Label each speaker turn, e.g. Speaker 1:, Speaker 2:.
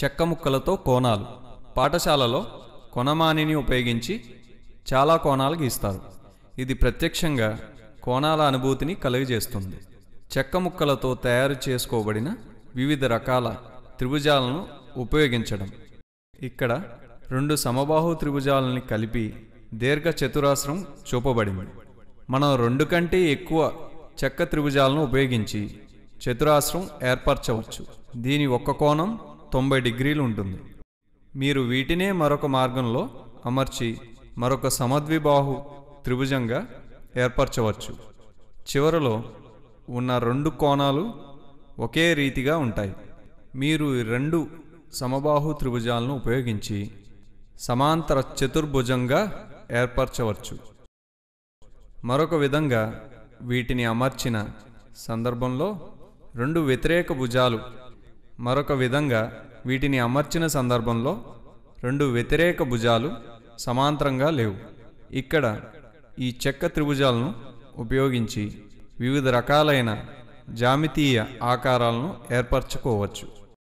Speaker 1: చెక్క ముక్కలతో కోణాలు పాఠశాలలో కొనమానిని ఉపయోగించి చాలా కోణాలు గీస్తారు ఇది ప్రత్యక్షంగా కోణాల అనుభూతిని కలుగజేస్తుంది చెక్క ముక్కలతో తయారు చేసుకోబడిన వివిధ రకాల త్రిభుజాలను ఉపయోగించడం ఇక్కడ రెండు సమబాహు త్రిభుజాలని కలిపి దీర్ఘ చతురాస్రం చూపబడింది మనం రెండు కంటే ఎక్కువ చెక్క త్రిభుజాలను ఉపయోగించి చతురాస్రం ఏర్పరచవచ్చు దీని ఒక్క కోణం తొంభై డిగ్రీలు ఉంటుంది మీరు వీటినే మరొక మార్గంలో అమర్చి మరొక సమద్విబాహు త్రిభుజంగా ఏర్పరచవచ్చు చివరలో ఉన్న రెండు కోణాలు ఒకే రీతిగా ఉంటాయి మీరు రెండు సమబాహు త్రిభుజాలను ఉపయోగించి సమాంతర చతుర్భుజంగా ఏర్పరచవచ్చు మరొక విధంగా వీటిని అమర్చిన సందర్భంలో రెండు వ్యతిరేక భుజాలు మరొక విధంగా వీటిని అమర్చిన సందర్భంలో రెండు వ్యతిరేక భుజాలు సమాంతరంగా లేవు ఇక్కడ ఈ చెక్క త్రిభుజాలను ఉపయోగించి వివిధ రకాలైన జామితీయ ఆకారాలను ఏర్పరచుకోవచ్చు